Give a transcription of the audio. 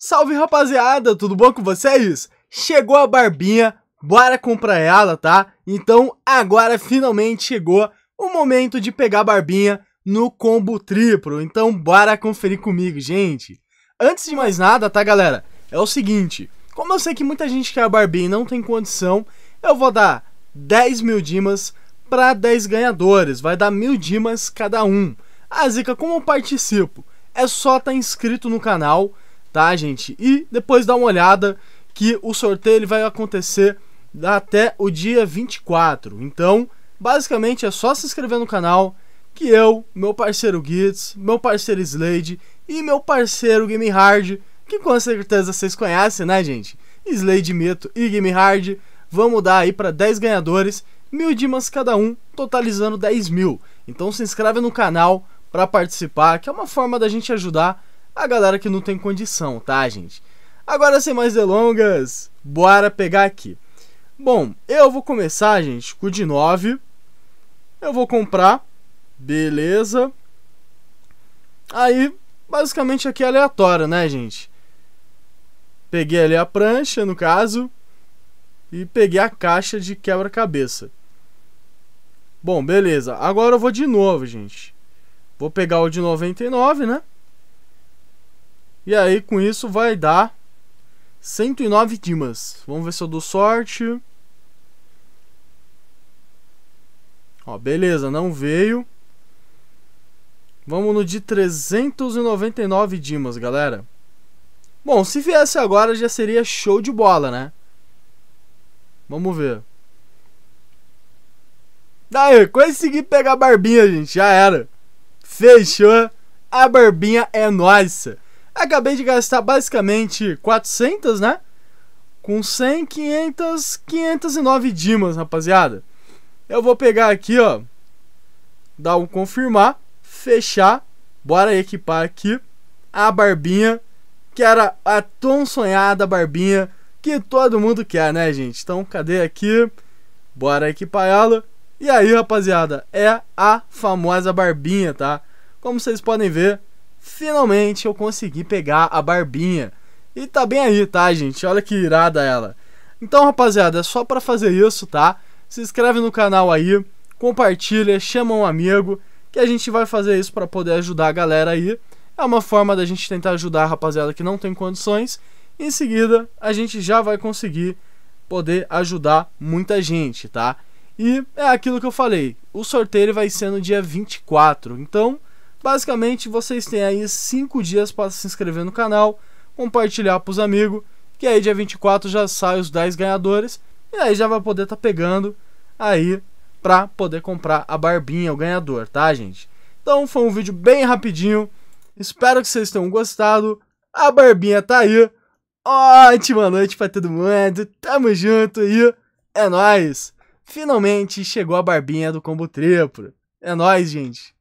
Salve rapaziada, tudo bom com vocês? Chegou a barbinha, bora comprar ela, tá? Então agora finalmente chegou o momento de pegar a barbinha no combo triplo, então bora conferir comigo, gente. Antes de mais nada, tá galera, é o seguinte, como eu sei que muita gente quer a barbinha e não tem condição, eu vou dar 10 mil dimas para 10 ganhadores, vai dar mil dimas cada um. Ah, Zica, como eu participo? É só estar tá inscrito no canal, tá, gente? E depois dá uma olhada que o sorteio ele vai acontecer até o dia 24. Então, basicamente é só se inscrever no canal que eu, meu parceiro Gitz, meu parceiro Slade e meu parceiro Game Hard, que com certeza vocês conhecem, né, gente? Slade Mito e Game Hard, vamos dar aí para 10 ganhadores, mil dimas cada um, totalizando 10 mil. Então se inscreve no canal para participar, que é uma forma da gente ajudar a galera que não tem condição, tá, gente? Agora, sem mais delongas, bora pegar aqui. Bom, eu vou começar, gente, com o de 9. Eu vou comprar. Beleza. Aí, basicamente aqui é aleatório, né, gente? Peguei ali a prancha, no caso, e peguei a caixa de quebra-cabeça. Bom, beleza. Agora eu vou de novo, gente. Vou pegar o de 99, né? E aí com isso vai dar 109 dimas. Vamos ver se eu dou sorte. Ó, beleza, não veio. Vamos no de 399 dimas, galera. Bom, se viesse agora já seria show de bola, né? Vamos ver. Daí, consegui pegar a barbinha, gente. Já era. Fechou. A barbinha é nossa. Acabei de gastar basicamente 400, né? Com 100, 500, 509 dimas, rapaziada. Eu vou pegar aqui, ó. Dar um confirmar. Fechar. Bora equipar aqui a barbinha. Que era a tão sonhada barbinha que todo mundo quer, né, gente? Então, cadê aqui? Bora equipar ela. E aí, rapaziada, é a famosa barbinha, tá? Como vocês podem ver, finalmente eu consegui pegar a Barbinha. E tá bem aí, tá, gente? Olha que irada ela. Então, rapaziada, é só para fazer isso, tá? Se inscreve no canal aí, compartilha, chama um amigo, que a gente vai fazer isso para poder ajudar a galera aí. É uma forma da gente tentar ajudar a rapaziada que não tem condições. Em seguida, a gente já vai conseguir poder ajudar muita gente, tá? E é aquilo que eu falei, o sorteio vai ser no dia 24. Então, Basicamente, vocês têm aí 5 dias para se inscrever no canal, compartilhar para os amigos, que aí dia 24 já sai os 10 ganhadores, e aí já vai poder estar tá pegando aí para poder comprar a barbinha, o ganhador, tá, gente? Então foi um vídeo bem rapidinho, espero que vocês tenham gostado, a barbinha tá aí, ótima noite para todo mundo, tamo junto e é nóis! Finalmente chegou a barbinha do combo triplo, é nóis, gente!